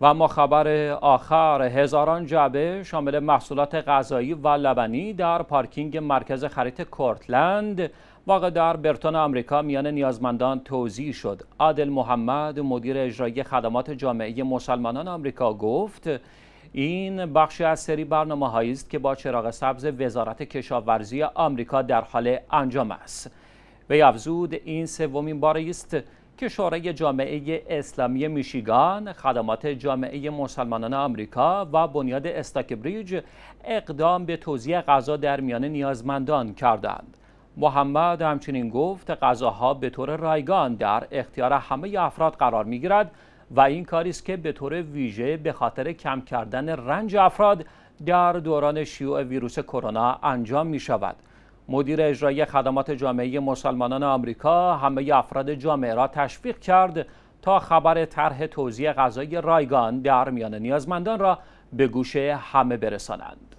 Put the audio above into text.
و ما خبر آخر هزاران جعبه شامل محصولات غذایی و لبنی در پارکینگ مرکز خرید کورتلند واقع در برتون آمریکا میان نیازمندان توضیح شد عادل محمد مدیر اجرایی خدمات جامعه مسلمانان آمریکا گفت این بخشی از سری برنامه است که با چراغ سبز وزارت کشاورزی آمریکا در حال انجام است به افزود این سومین باری است که شورای جامعه اسلامی میشیگان، خدمات جامعه مسلمانان آمریکا و بنیاد استاک بریج اقدام به توزیع غذا در میان نیازمندان کردند. محمد همچنین گفت غذاها به طور رایگان در اختیار همه افراد قرار میگیرد و این کاری است که به طور ویژه به خاطر کم کردن رنج افراد در دوران شیوع ویروس کرونا انجام می شود. مدیر اجرایی خدمات جامعه مسلمانان آمریکا همه افراد جامعه را تشویق کرد تا خبر طرح توزیع غذای رایگان در میان نیازمندان را به گوش همه برسانند.